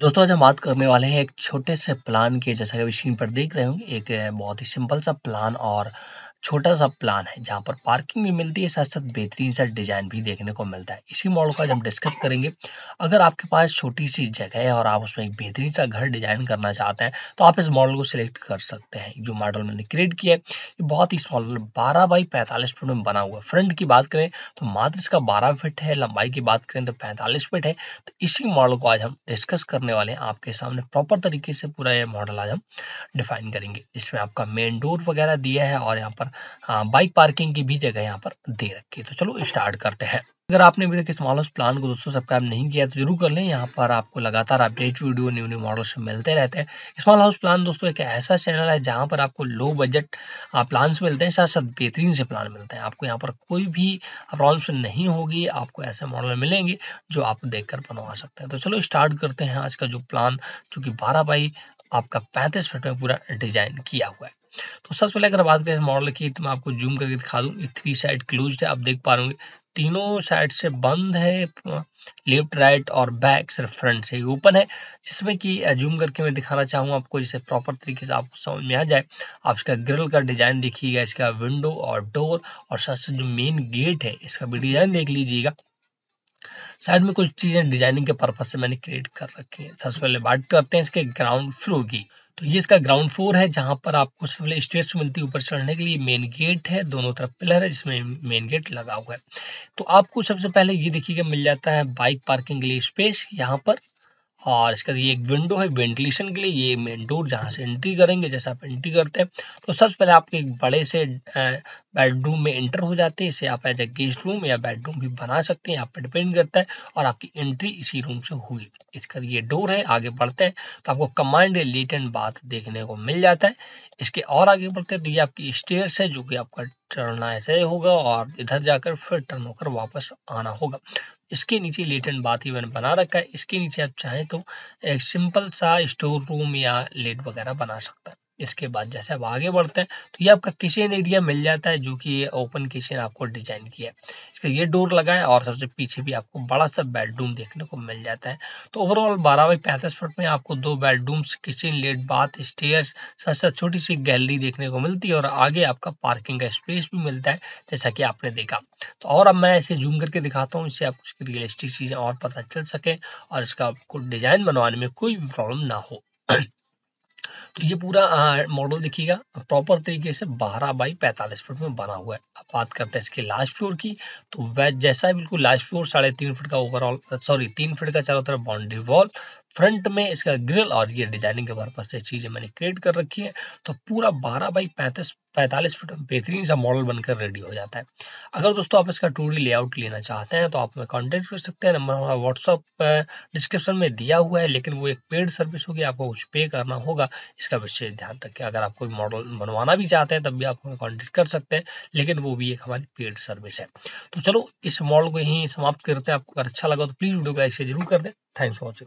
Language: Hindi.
दोस्तों आज हम बात करने वाले हैं एक छोटे से प्लान के जैसा कि स्क्रीन पर देख रहे होंगे एक बहुत ही सिंपल सा प्लान और छोटा सा प्लान है जहाँ पर पार्किंग भी मिलती है साथ साथ बेहतरीन सा डिजाइन भी देखने को मिलता है इसी मॉडल को आज हम डिस्कस करेंगे अगर आपके पास छोटी सी जगह है और आप उसमें एक बेहतरीन सा घर डिजाइन करना चाहते हैं तो आप इस मॉडल को सिलेक्ट कर सकते हैं जो मॉडल मैंने क्रिएट किया है ये बहुत ही स्मॉल बारह बाई पैंतालीस फुट में बना हुआ है फ्रंट की बात करें तो मात्र इसका बारह फिट है लंबाई की बात करें तो पैंतालीस फिट है तो इसी मॉडल को आज हम डिस्कस करने वाले हैं आपके सामने प्रॉपर तरीके से पूरा ये मॉडल आज हम डिफाइन करेंगे इसमें आपका मेन डोर वगैरह दिया है और यहाँ पर पर बाइक पार्किंग की भी जगह यहाँ पर दे रखी है तो चलो स्टार्ट करते हैं अगर आपने अभी तक इस मॉडल प्लान को दोस्तों सब्सक्राइब नहीं किया तो जरूर कर लें यहाँ पर आपको लगातार update video new new models मिलते रहते हैं स्मॉल हाउस प्लान दोस्तों एक ऐसा चैनल है जहाँ पर आपको लो बजट प्लान्स मिलते हैं साथ साथ बेहतरीन से प्लान मिलते हैं आपको यहाँ पर कोई भी प्रॉब्लम्स नहीं होगी आपको ऐसे मॉडल मिलेंगे जो आप देख बनवा सकते हैं तो चलो स्टार्ट करते हैं आज का जो प्लान चूँकि बारह बाई आपका पैंतीस फिट में पूरा डिजाइन किया हुआ है तो सबसे पहले अगर बात करें मॉडल की तो मैं आपको जूम करके दिखा दूँ थ्री साइड क्लोज है आप देख पा रहे तीनों साइड से बंद है लेफ्ट राइट और बैक सिर्फ फ्रंट से ओपन है जिसमें कि जूम करके मैं दिखाना चाहूँगा आपको जिसे प्रॉपर तरीके से आपको समझ में आ जाए आप इसका ग्रिल का डिजाइन देखिएगा इसका विंडो और डोर और साथ साथ जो मेन गेट है इसका भी डिजाइन देख लीजिएगा साइड में कुछ चीजें डिजाइनिंग के पर्पज से मैंने क्रिएट कर रखी है सबसे पहले बात तो करते हैं इसके ग्राउंड फ्लोर की तो ये इसका ग्राउंड फ्लोर है जहां पर आपको सबसे पहले स्टेज मिलती है ऊपर चढ़ने के लिए मेन गेट है दोनों तरफ पिलर है जिसमें मेन गेट लगा हुआ है तो आपको सबसे पहले ये देखिएगा मिल जाता है बाइक पार्किंग के लिए स्पेस यहाँ पर और इसके बाद ये एक विंडो है वेंटिलेशन के लिए ये मेन डोर जहाँ से एंट्री करेंगे जैसे आप एंट्री करते हैं तो सबसे पहले आपके एक बड़े से बेडरूम में एंटर हो जाते हैं इसे आप एज ए गेस्ट रूम या बेडरूम भी बना सकते हैं आप पर डिपेंड करता है और आपकी एंट्री इसी रूम से हुई इसका ये डोर है आगे बढ़ते हैं तो आपको कमांड लेट एंड बाथ देखने को मिल जाता है इसके और आगे बढ़ते हैं तो ये आपकी स्टेयर्स है जो कि आपका चढ़ना ऐसे ही होगा और इधर जाकर फिर टर्न होकर वापस आना होगा इसके नीचे लेटेंट बाथ ही मैंने बना रखा है इसके नीचे आप चाहें तो एक सिंपल सा स्टोर रूम या लेट वगैरह बना सकते हैं इसके बाद जैसे आप आगे बढ़ते हैं तो ये आपका किचन एरिया मिल जाता है जो कि ये ओपन किचन आपको डिजाइन किया है इसका ये डोर लगा है और सबसे पीछे भी आपको बड़ा सा बेडरूम देखने को मिल जाता है तो ओवरऑल बारह बाई पैंतीस फुट में आपको दो bedrooms kitchen lat bath stairs साथ साथ छोटी सी गैलरी देखने को मिलती है और आगे आपका पार्किंग का स्पेस भी मिलता है जैसा कि आपने देखा तो और अब मैं इसे जूम करके दिखाता हूँ इससे आपको रियलिस्टिक चीज़ें और पता चल सके और इसका आपको डिजाइन बनवाने में कोई भी प्रॉब्लम ना हो तो ये पूरा मॉडल देखिएगा प्रॉपर तरीके से 12 बाई 45 फुट में बना हुआ है अब बात करते हैं इसके लास्ट फ्लोर की तो वह जैसा बिल्कुल लास्ट फ्लोर साढ़े तीन फुट का ओवरऑल सॉरी तीन फुट का चारों तरफ बाउंड्री वॉल फ्रंट में इसका ग्रिल और ये डिजाइनिंग के पर्पज से चीजें मैंने क्रिएट कर रखी है तो पूरा बारह बाई पैंतीस पैंतालीस फुट बेहतरीन सा मॉडल बनकर रेडी हो जाता है अगर दोस्तों आप इसका टू लेआउट लेना चाहते हैं तो आप हमें कॉन्टेक्ट कर सकते हैं नंबर हमारा व्हाट्सअप डिस्क्रिप्शन में दिया हुआ है लेकिन वो एक पेड सर्विस होगी आपको कुछ पे करना होगा रहेगा इसका विशेष ध्यान रखें अगर आप कोई मॉडल बनवाना भी चाहते हैं तब भी आप हमें कॉन्टेक्ट कर सकते हैं लेकिन वो भी एक हमारी पेड सर्विस है तो चलो इस मॉडल को यहीं समाप्त करते हैं आपको अगर अच्छा लगा तो प्लीज़ वीडियो को लाइक से जरूर कर दें थैंक्स फॉर वॉचिंग